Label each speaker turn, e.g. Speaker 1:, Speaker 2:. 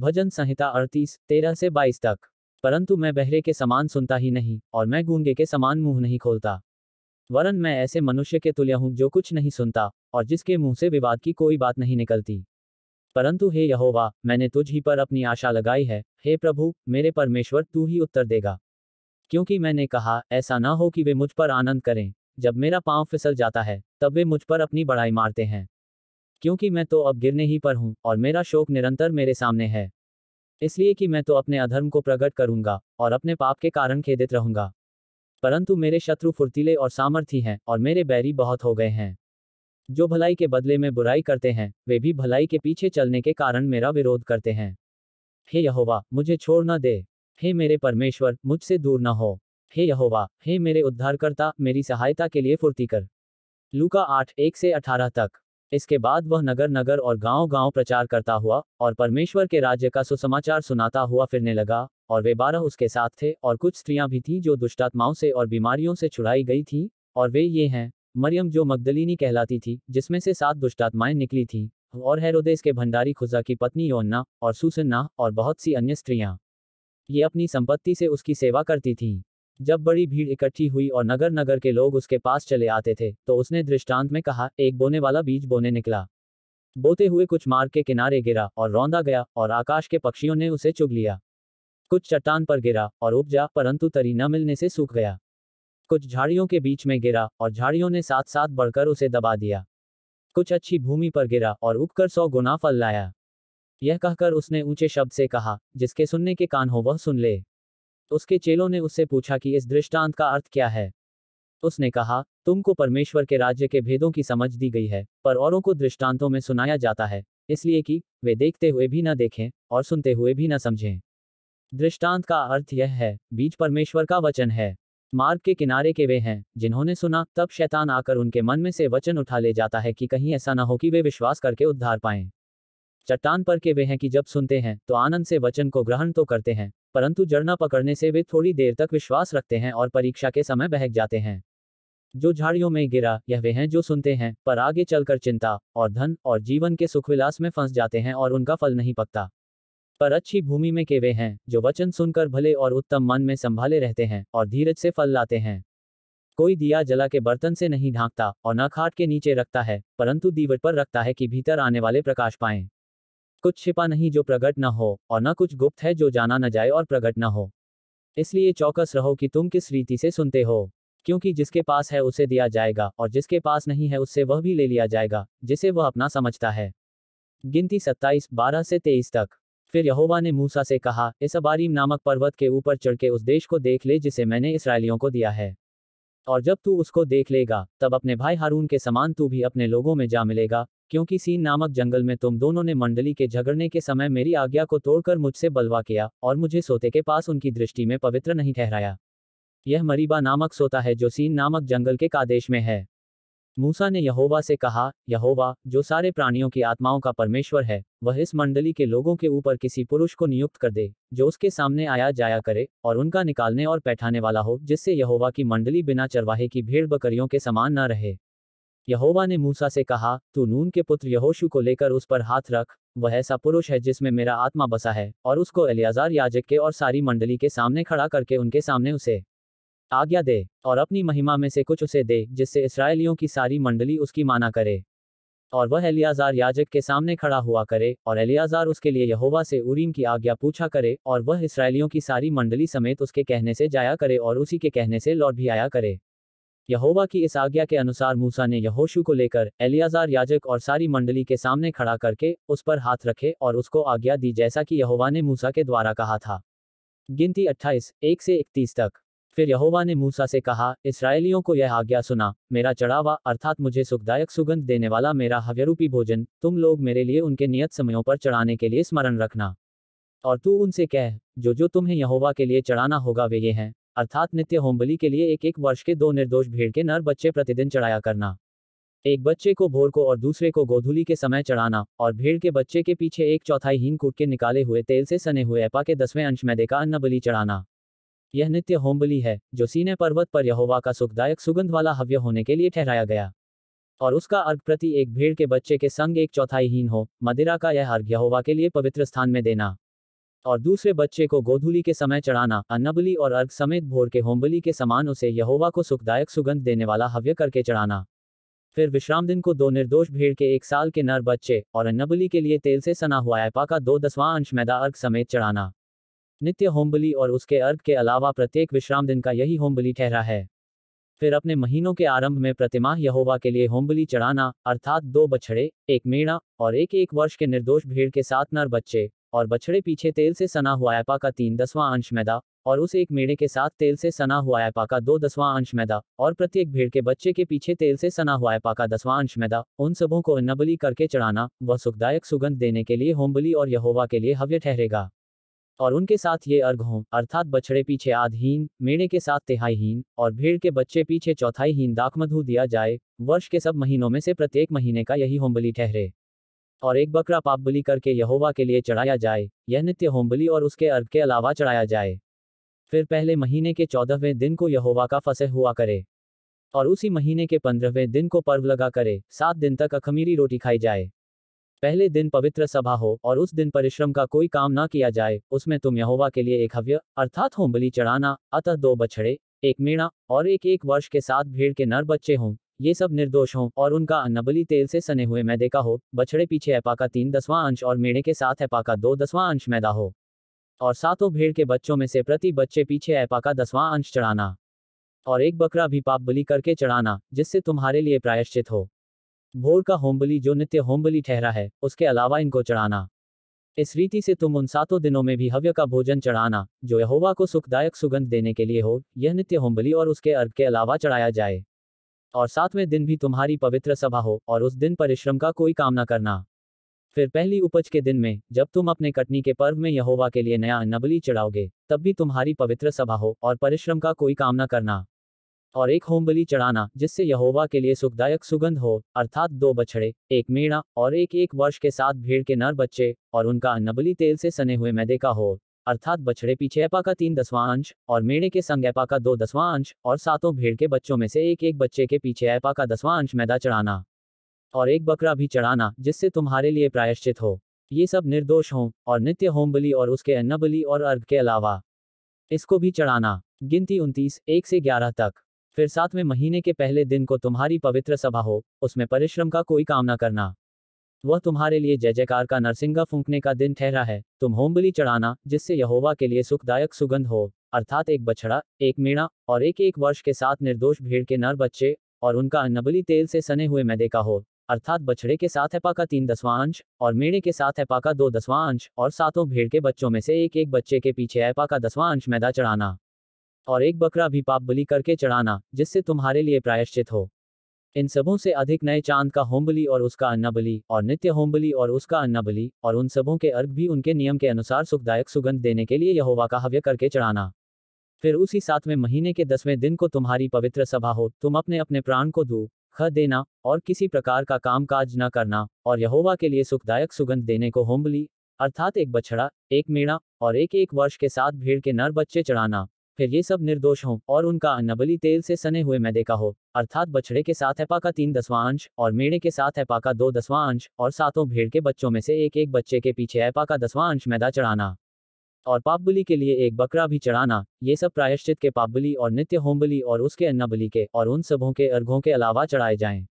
Speaker 1: भजन संहिता अड़तीस तेरह से बाईस तक परंतु मैं बहरे के समान सुनता ही नहीं और मैं गूंगे के समान मुंह नहीं खोलता वरन मैं ऐसे मनुष्य के तुल्य हूँ जो कुछ नहीं सुनता और जिसके मुंह से विवाद की कोई बात नहीं निकलती परंतु हे यहोवा मैंने तुझ ही पर अपनी आशा लगाई है हे प्रभु मेरे परमेश्वर तू ही उत्तर देगा क्योंकि मैंने कहा ऐसा ना हो कि वे मुझ पर आनंद करें जब मेरा पांव फिसल जाता है तब वे मुझ पर अपनी बड़ाई मारते हैं क्योंकि मैं तो अब गिरने ही पर हूँ और मेरा शोक निरंतर मेरे सामने है इसलिए कि मैं तो अपने अधर्म को प्रकट करूंगा और अपने पाप के कारण खेदित रहूंगा परंतु मेरे शत्रु फुर्तीले और सामर्थी हैं और मेरे बैरी बहुत हो गए हैं जो भलाई के बदले में बुराई करते हैं वे भी भलाई के पीछे चलने के कारण मेरा विरोध करते हैं हे यहोवा मुझे छोड़ न दे हे मेरे परमेश्वर मुझसे दूर न हो हे यहोवा हे मेरे उद्धारकर्ता मेरी सहायता के लिए फुर्ती कर लूका आठ एक से अठारह तक इसके बाद वह नगर नगर और गांव गांव प्रचार करता हुआ और परमेश्वर के राज्य का सुसमाचार सुनाता हुआ फिरने लगा और वे बारह उसके साथ थे और कुछ स्त्रियां भी थीं जो दुष्टात्माओं से और बीमारियों से छुड़ाई गई थीं और वे ये हैं मरियम जो मगदलिनी कहलाती थी जिसमें से सात दुष्टात्माएं निकली थीं और हैरोदेस के भंडारी खुजा की पत्नी योन्ना और सुसन्ना और बहुत सी अन्य स्त्रियाँ ये अपनी संपत्ति से उसकी सेवा करती थीं जब बड़ी भीड़ इकट्ठी हुई और नगर नगर के लोग उसके पास चले आते थे तो उसने दृष्टांत में कहा एक बोने वाला बीज बोने निकला बोते हुए कुछ मार्ग के किनारे गिरा और रौंदा गया और आकाश के पक्षियों ने उसे चुग लिया कुछ चट्टान पर गिरा और उपजा परंतु तरी न मिलने से सूख गया कुछ झाड़ियों के बीच में गिरा और झाड़ियों ने साथ साथ बढ़कर उसे दबा दिया कुछ अच्छी भूमि पर गिरा और उगकर सौ गुना फल लाया यह कहकर उसने ऊंचे शब्द से कहा जिसके सुनने के कान हो वह सुन ले तो उसके चेलों ने उससे पूछा कि इस दृष्टांत का अर्थ क्या है उसने कहा तुमको परमेश्वर के राज्य के भेदों की समझ दी गई है पर औरों को दृष्टांतों में सुनाया जाता है इसलिए कि वे देखते हुए भी न देखें और सुनते हुए भी न समझें दृष्टांत का अर्थ यह है बीज परमेश्वर का वचन है मार्ग के किनारे के वे हैं जिन्होंने सुना तब शैतान आकर उनके मन में से वचन उठा ले जाता है कि कहीं ऐसा न हो कि वे विश्वास करके उद्धार पाएं चट्टान पर के वे हैं कि जब सुनते हैं तो आनंद से वचन को ग्रहण तो करते हैं परंतु जड़ना पकड़ने से वे थोड़ी देर तक विश्वास रखते हैं और परीक्षा के समय बहक जाते हैं जो झाड़ियों में गिरा यह वे हैं जो सुनते हैं पर आगे चलकर चिंता और धन और जीवन के सुखविलास में फंस जाते हैं और उनका फल नहीं पकता पर अच्छी भूमि में के वे हैं जो वचन सुनकर भले और उत्तम मन में संभाले रहते हैं और धीरज से फल लाते हैं कोई दिया जला के बर्तन से नहीं ढांकता और न खाट के नीचे रखता है परंतु दीवट पर रखता है कि भीतर आने वाले प्रकाश पाएं कुछ छिपा नहीं जो प्रकट न हो और न कुछ गुप्त है जो जाना न जाए और प्रकट न हो इसलिए चौकस रहो कि तुम किस रीति से सुनते हो क्योंकि जिसके पास है उसे दिया जाएगा और जिसके पास नहीं है उससे वह भी ले लिया जाएगा जिसे वह अपना समझता है गिनती सत्ताईस बारह से तेईस तक फिर यहोवा ने मूसा से कहा इस अबारीम नामक पर्वत के ऊपर चढ़ के उस देश को देख ले जिसे मैंने इसराइलियों को दिया है और जब तू उसको देख लेगा तब अपने भाई हारून के समान तू भी अपने लोगों में जा मिलेगा क्योंकि सीन नामक जंगल में तुम दोनों ने मंडली के झगड़ने के समय मेरी आज्ञा को तोड़कर मुझसे बलवा किया और मुझे सोते के पास उनकी दृष्टि में पवित्र नहीं ठहराया यह मरीबा नामक सोता है जो सीन नामक जंगल के कादेश में है मूसा ने यहोवा से कहा यहोवा जो सारे प्राणियों की आत्माओं का परमेश्वर है वह इस मंडली के लोगों के ऊपर किसी पुरुष को नियुक्त कर दे जो उसके सामने आया जाया करे और उनका निकालने और बैठाने वाला हो जिससे यहोवा की मंडली बिना चरवाहे की भीड़ बकरियों के समान न रहे यहोवा ने मूसा से कहा तू नून के पुत्र यहोशू को लेकर उस पर हाथ रख वह ऐसा पुरुष है जिसमें मेरा आत्मा बसा है और उसको एलियाजार याजक के और सारी मंडली के सामने खड़ा करके उनके सामने उसे आज्ञा दे और अपनी महिमा में से कुछ उसे दे जिससे इसराइलियों की सारी मंडली उसकी माना करे और वह एलियाजार याजक के सामने खड़ा हुआ करे और एलियाजार उसके लिए यहोवा से उरीम की आज्ञा पूछा करे और वह इसराइलियों की सारी मंडली समेत उसके कहने से जाया करे और उसी के कहने से लौट भी आया करे यहोवा की इस आज्ञा के अनुसार मूसा ने यहोशु को लेकर एलियाजार याजक और सारी मंडली के सामने खड़ा करके उस पर हाथ रखे और उसको आज्ञा दी जैसा कि यहोवा ने मूसा के द्वारा कहा था गिनती 28, एक से इकतीस तक फिर यहोवा ने मूसा से कहा इसराइलियों को यह आज्ञा सुना मेरा चढ़ावा अर्थात मुझे सुखदायक सुगंध देने वाला मेरा हव्यरूपी भोजन तुम लोग मेरे लिए उनके नियत समयों पर चढ़ाने के लिए स्मरण रखना और तू उनसे कह जो जो तुम्हें यहोवा के लिए चढ़ाना होगा वे ये हैं अर्थात नित्य होमबली के लिए एक एक वर्ष के दो निर्दोष भेड़ के नर बच्चे प्रतिदिन चढ़ाया करना एक बच्चे को भोर को और दूसरे को गोधूली के समय चढ़ाना और भेड़ के बच्चे के पीछे एक चौथाई हीन कूट के निकाले हुए तेल से सने हुए एपा के दसवें अंश मैदे का अन्न बलि चढ़ाना यह नित्य होमबली है जो सीने पर्वत पर यहोवा का सुखदायक सुगंध वाला हव्य होने के लिए ठहराया गया और उसका अर्घ प्रति एक भेड़ के बच्चे के संग एक चौथाई हीन हो मदिरा का यह अर्घ यहोवा के लिए पवित्र स्थान में देना और दूसरे बच्चे को गोधूली के समय चढ़ाना अन्नबली और अर्घ समेत भोर के होमबली के समान उसे यहोवा को सुखदायक सुगंध देने वाला हव्य करके चढ़ाना फिर विश्राम दिन को दो निर्दोष भेड़ के एक साल के नर बच्चे और अन्नबली के लिए तेल से सना हुआ ऐपा का दो दसवां अंश मैदा अर्घ समेत चढ़ाना नित्य होमबली और उसके अर्घ के अलावा प्रत्येक विश्राम दिन का यही होमबली ठहरा है फिर अपने महीनों के आरंभ में प्रतिमाह यहोवा के लिए होमबली चढ़ाना अर्थात दो बछड़े एक मेणा और एक एक वर्ष के निर्दोष भेड़ के साथ नर बच्चे और बछड़े पीछे तेल से सना हुआ ऐपा का तीन दसवां अंश मैदा और उस एक मेढ़े के साथ तेल से सना हुआ ऐपा का दो दसवां अंश मैदा और प्रत्येक भेड़ के बच्चे के पीछे तेल से सना हुआ ऐपा का दसवां अंश मैदा उन सबों को नबली करके चढ़ाना वह सुखदायक सुगंध देने के लिए होमबली और यहोवा के लिए हव्य ठहरेगा और उनके साथ ये अर्घ हों अर्थात बछड़े पीछे आधहीन मेढ़े के साथ तिहाईहीन और भेड़ के बच्चे पीछे चौथाईहीन दाखमधु दिया जाए वर्ष के सब महीनों में से प्रत्येक महीने का यही होमबली ठहरे और एक बकरा पाप बलि करके यहोवा के लिए चढ़ाया जाए यह नित्य होमबली और उसके अर्घ के अलावा चढ़ाया जाए फिर पहले महीने के चौदहवें दिन को यहोवा का फसह हुआ करे और उसी महीने के पंद्रहवें दिन को पर्व लगा करे सात दिन तक अखमीरी रोटी खाई जाए पहले दिन पवित्र सभा हो और उस दिन परिश्रम का कोई काम ना किया जाए उसमें तुम यहोवा के लिए एक हव्य अर्थात होमबली चढ़ाना अतः दो बछड़े एक मीणा और एक एक वर्ष के साथ भेड़ के नर बच्चे हों ये सब निर्दोष हों और उनका अन्नबली तेल से सने हुए मैदे का हो बछड़े पीछे एपा का तीन दसवां अंश और मेढ़े के साथ एपा का दो दसवां अंश मैदा हो और सातों भेड़ के बच्चों में से प्रति बच्चे पीछे एपा का दसवां अंश चढ़ाना और एक बकरा भी पाप बली करके चढ़ाना जिससे तुम्हारे लिए प्रायश्चित हो भोर का होमबली जो नित्य होमबली ठहरा है उसके अलावा इनको चढ़ाना इस रीति से तुम उन सातों दिनों में भी हव्य का भोजन चढ़ाना जो यहोवा को सुखदायक सुगंध देने के लिए हो यह नित्य होमबली और उसके अर्घ के अलावा चढ़ाया जाए और सातवें दिन भी तुम्हारी पवित्र सभा हो और उस दिन परिश्रम का कोई काम न करना फिर पहली उपज के दिन में जब तुम अपने कटनी के पर्व में यहोवा के लिए नया नबली चढ़ाओगे तब भी तुम्हारी पवित्र सभा हो और परिश्रम का कोई काम न करना और एक होमबली चढ़ाना जिससे यहोवा के लिए सुखदायक सुगंध हो अर्थात दो बछड़े एक मेणा और एक एक वर्ष के साथ भेड़ के नर बच्चे और उनका नबली तेल से सने हुए मैदे का हो अर्थात बछड़े पीछे एपा का तीन दसवां अंश और मेड़े के संग एपा का दो दसवां अंश और सातों भेड़ के बच्चों में से एक एक बच्चे के पीछे एपा का दसवां अंश मैदा चढ़ाना और एक बकरा भी चढ़ाना जिससे तुम्हारे लिए प्रायश्चित हो ये सब निर्दोष हों और नित्य होम बलि और उसके अन्न बलि और अर्घ के अलावा इसको भी चढ़ाना गिनती उनतीस एक से ग्यारह तक फिर सातवें महीने के पहले दिन को तुम्हारी पवित्र सभा हो उसमें परिश्रम का कोई काम न करना वह तुम्हारे लिए जय जयकार का नरसिंगा फूंकने का दिन ठहरा है तुम होमबली चढ़ाना जिससे यहोवा के लिए सुखदायक सुगंध हो अर्थात एक बछड़ा एक मीणा और एक एक वर्ष के साथ निर्दोष भीड़ के नर बच्चे और उनका नबली तेल से सने हुए मैदे का हो अर्थात बछड़े के साथ हैपा का तीन दसवांश अंश और मेड़े के साथ हैपा का दो दसवांश अंश और सातों भीड़ के बच्चों में से एक एक बच्चे के पीछे ऐपा का दसवांश अंश मैदा चढ़ाना और एक बकरा भी पाप बलि करके चढ़ाना जिससे तुम्हारे लिए प्रायश्चित हो इन सबों से अधिक नए चांद का होमबली और उसका अन्ना बली और नित्य होमबली और उसका अन्ना बली और उन सबों के अर्घ भी उनके नियम के अनुसार सुखदायक सुगंध देने के लिए यहोवा का हव्य करके चढ़ाना फिर उसी सातवें महीने के दसवें दिन को तुम्हारी पवित्र सभा हो तुम अपने अपने प्राण को दू ख देना और किसी प्रकार का काम काज न करना और यहोवा के लिए सुखदायक सुगंध देने को होमबली अर्थात एक बछड़ा एक मीणा और एक एक वर्ष के साथ भेड़ के नर बच्चे चढ़ाना फिर ये सब निर्दोष हों और उनका अनबली तेल से सने हुए मैदे का हो अर्थात बछड़े के साथ हैपा का तीन दसवां अंश और मेड़े के साथ हैपा का दो दसवां अंश और सातों भेड़ के बच्चों में से एक एक बच्चे के पीछे हैपा का दसवां अंश मैदा चढ़ाना और पापबली के लिए एक बकरा भी चढ़ाना ये सब प्रायश्चित के पापबली और नित्य होमबली और उसके अन्नाबली के और उन सबों के अर्घों के अलावा चढ़ाए जाएं